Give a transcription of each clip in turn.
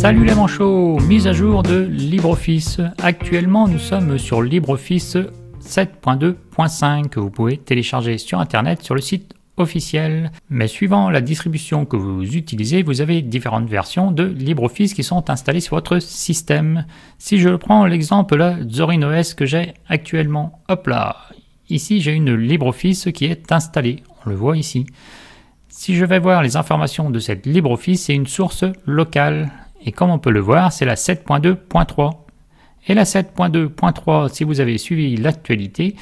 Salut les manchots, mise à jour de LibreOffice. Actuellement, nous sommes sur LibreOffice 7.2.5 que vous pouvez télécharger sur internet sur le site officiel. Mais suivant la distribution que vous utilisez, vous avez différentes versions de LibreOffice qui sont installées sur votre système. Si je prends l'exemple là, Zorin OS que j'ai actuellement, hop là, ici j'ai une LibreOffice qui est installée, on le voit ici. Si je vais voir les informations de cette LibreOffice, c'est une source locale. Et comme on peut le voir, c'est la 7.2.3. Et la 7.2.3, si vous avez suivi l'actualité,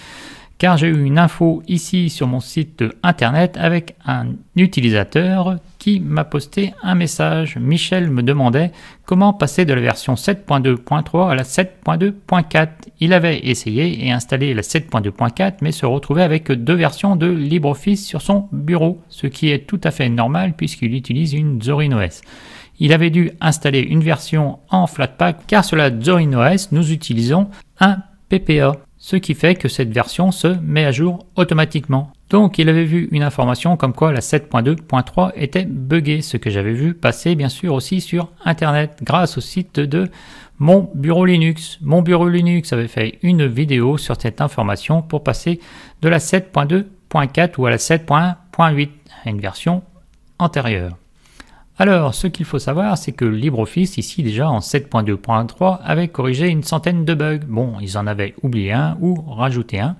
car j'ai eu une info ici sur mon site internet avec un utilisateur qui m'a posté un message. Michel me demandait comment passer de la version 7.2.3 à la 7.2.4. Il avait essayé et installé la 7.2.4 mais se retrouvait avec deux versions de LibreOffice sur son bureau, ce qui est tout à fait normal puisqu'il utilise une Zorin OS il avait dû installer une version en Flatpak car sur la OS, nous utilisons un PPA, ce qui fait que cette version se met à jour automatiquement. Donc il avait vu une information comme quoi la 7.2.3 était buggée, ce que j'avais vu passer bien sûr aussi sur Internet grâce au site de mon bureau Linux. Mon bureau Linux avait fait une vidéo sur cette information pour passer de la 7.2.4 ou à la 7.1.8, une version antérieure. Alors, ce qu'il faut savoir, c'est que LibreOffice, ici déjà en 7.2.3, avait corrigé une centaine de bugs. Bon, ils en avaient oublié un ou rajouté un,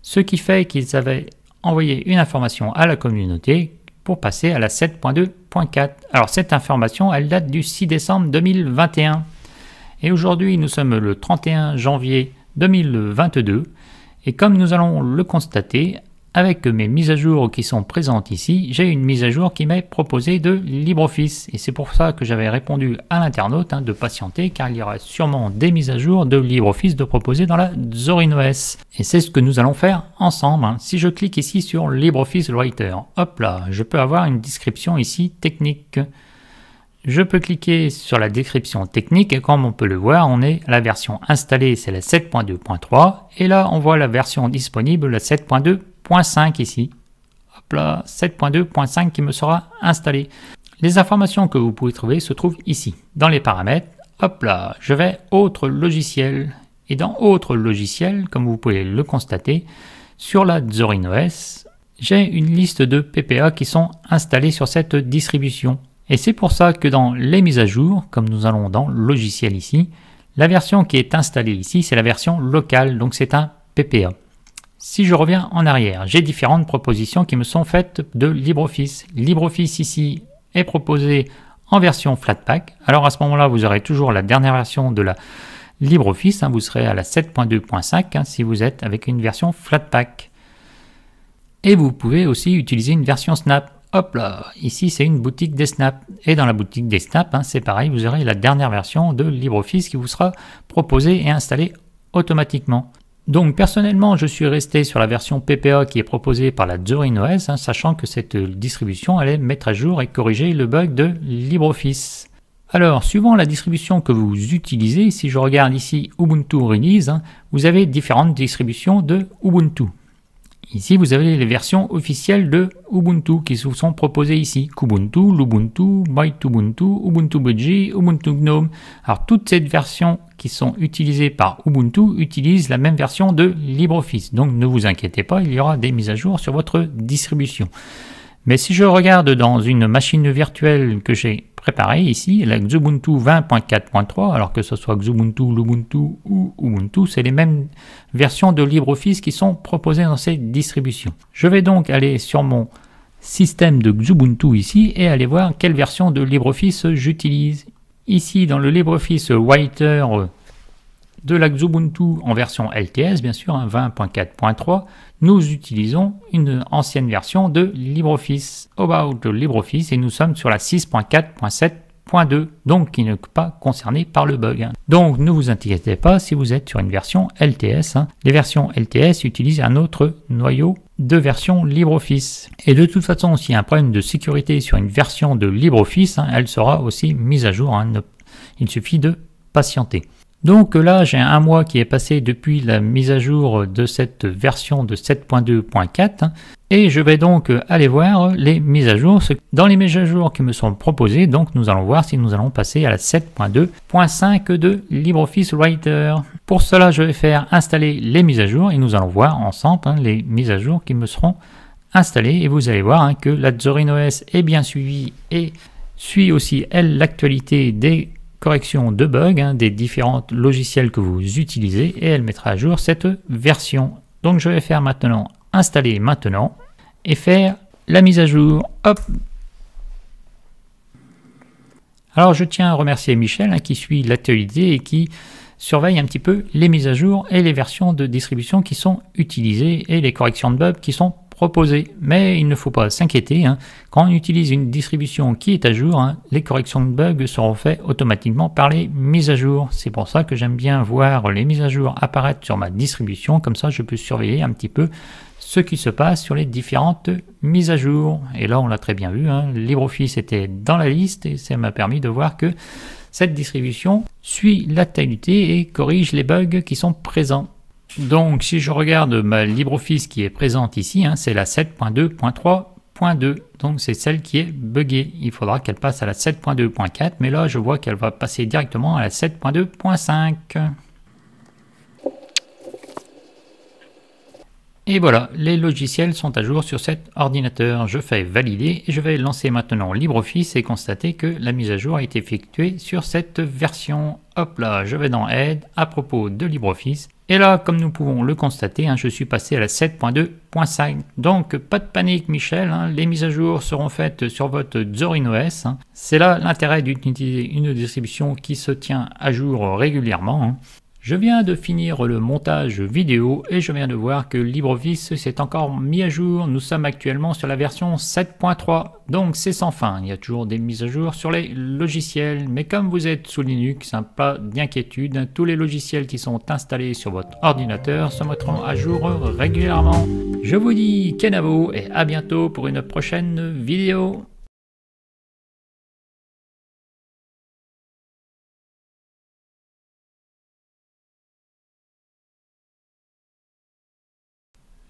ce qui fait qu'ils avaient envoyé une information à la communauté pour passer à la 7.2.4. Alors, cette information, elle date du 6 décembre 2021. Et aujourd'hui, nous sommes le 31 janvier 2022. Et comme nous allons le constater, avec mes mises à jour qui sont présentes ici, j'ai une mise à jour qui m'est proposée de LibreOffice. Et c'est pour ça que j'avais répondu à l'internaute hein, de patienter, car il y aura sûrement des mises à jour de LibreOffice de proposer dans la OS. Et c'est ce que nous allons faire ensemble. Hein. Si je clique ici sur LibreOffice Writer, hop là, je peux avoir une description ici technique. Je peux cliquer sur la description technique et comme on peut le voir, on est à la version installée, c'est la 7.2.3 et là on voit la version disponible, la 7.2. .5 ici. Hop là, 7.2.5 qui me sera installé. Les informations que vous pouvez trouver se trouvent ici, dans les paramètres. Hop là, je vais autre logiciel. Et dans autre logiciel, comme vous pouvez le constater, sur la Zorin OS, j'ai une liste de PPA qui sont installés sur cette distribution. Et c'est pour ça que dans les mises à jour, comme nous allons dans logiciel ici, la version qui est installée ici, c'est la version locale, donc c'est un PPA. Si je reviens en arrière, j'ai différentes propositions qui me sont faites de LibreOffice. LibreOffice ici est proposé en version Flatpak. Alors à ce moment-là, vous aurez toujours la dernière version de la LibreOffice. Hein. vous serez à la 7.2.5 hein, si vous êtes avec une version Flatpak. Et vous pouvez aussi utiliser une version Snap. Hop là, ici c'est une boutique des Snap. Et dans la boutique des Snap, hein, c'est pareil, vous aurez la dernière version de LibreOffice qui vous sera proposée et installée automatiquement. Donc personnellement, je suis resté sur la version PPA qui est proposée par la Zorin OS, hein, sachant que cette distribution allait mettre à jour et corriger le bug de LibreOffice. Alors, suivant la distribution que vous utilisez, si je regarde ici Ubuntu Release, hein, vous avez différentes distributions de Ubuntu. Ici, vous avez les versions officielles de Ubuntu qui sont proposées ici. Kubuntu, Lubuntu, MyTubuntu, Ubuntu Budgie, Ubuntu Gnome. Alors, toutes ces versions qui sont utilisés par Ubuntu utilisent la même version de LibreOffice. Donc ne vous inquiétez pas, il y aura des mises à jour sur votre distribution. Mais si je regarde dans une machine virtuelle que j'ai préparée ici, la Xubuntu 20.4.3, alors que ce soit Xubuntu, Lubuntu ou Ubuntu, c'est les mêmes versions de LibreOffice qui sont proposées dans ces distributions. Je vais donc aller sur mon système de Xubuntu ici et aller voir quelle version de LibreOffice j'utilise. Ici, dans le LibreOffice Writer de la Xubuntu en version LTS, bien sûr, 20.4.3, hein, nous utilisons une ancienne version de LibreOffice, About LibreOffice, et nous sommes sur la 6.4.7 donc qui n'est pas concerné par le bug. Donc ne vous inquiétez pas si vous êtes sur une version LTS. Hein. Les versions LTS utilisent un autre noyau de version LibreOffice. Et de toute façon, s'il y a un problème de sécurité sur une version de LibreOffice, hein, elle sera aussi mise à jour. Hein. Il suffit de patienter. Donc là, j'ai un mois qui est passé depuis la mise à jour de cette version de 7.2.4 hein. et je vais donc aller voir les mises à jour. Dans les mises à jour qui me sont proposées, donc nous allons voir si nous allons passer à la 7.2.5 de LibreOffice Writer. Pour cela, je vais faire installer les mises à jour et nous allons voir ensemble hein, les mises à jour qui me seront installées et vous allez voir hein, que la Zorin OS est bien suivie et suit aussi elle l'actualité des correction de bugs hein, des différents logiciels que vous utilisez et elle mettra à jour cette version. Donc je vais faire maintenant installer maintenant et faire la mise à jour. Hop Alors je tiens à remercier Michel hein, qui suit l'actualité et qui surveille un petit peu les mises à jour et les versions de distribution qui sont utilisées et les corrections de bugs qui sont mais il ne faut pas s'inquiéter, hein. quand on utilise une distribution qui est à jour, hein, les corrections de bugs seront faites automatiquement par les mises à jour. C'est pour ça que j'aime bien voir les mises à jour apparaître sur ma distribution, comme ça je peux surveiller un petit peu ce qui se passe sur les différentes mises à jour. Et là, on l'a très bien vu, hein. LibreOffice était dans la liste et ça m'a permis de voir que cette distribution suit la l'actualité et corrige les bugs qui sont présents. Donc, si je regarde ma LibreOffice qui est présente ici, hein, c'est la 7.2.3.2. Donc, c'est celle qui est buggée. Il faudra qu'elle passe à la 7.2.4, mais là, je vois qu'elle va passer directement à la 7.2.5. Et voilà, les logiciels sont à jour sur cet ordinateur. Je fais valider et je vais lancer maintenant LibreOffice et constater que la mise à jour a été effectuée sur cette version. Hop là, je vais dans Aide, à propos de LibreOffice et là, comme nous pouvons le constater, hein, je suis passé à la 7.2.5. Donc, pas de panique, Michel. Hein, les mises à jour seront faites sur votre Zorin OS. Hein. C'est là l'intérêt d'utiliser une distribution qui se tient à jour régulièrement. Je viens de finir le montage vidéo et je viens de voir que LibreOffice s'est encore mis à jour. Nous sommes actuellement sur la version 7.3, donc c'est sans fin. Il y a toujours des mises à jour sur les logiciels, mais comme vous êtes sous Linux, un hein, pas d'inquiétude. Tous les logiciels qui sont installés sur votre ordinateur se mettront à jour régulièrement. Je vous dis Kenabo et à bientôt pour une prochaine vidéo.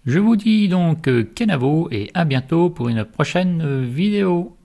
Je vous dis donc euh, Kenavo et à bientôt pour une prochaine vidéo.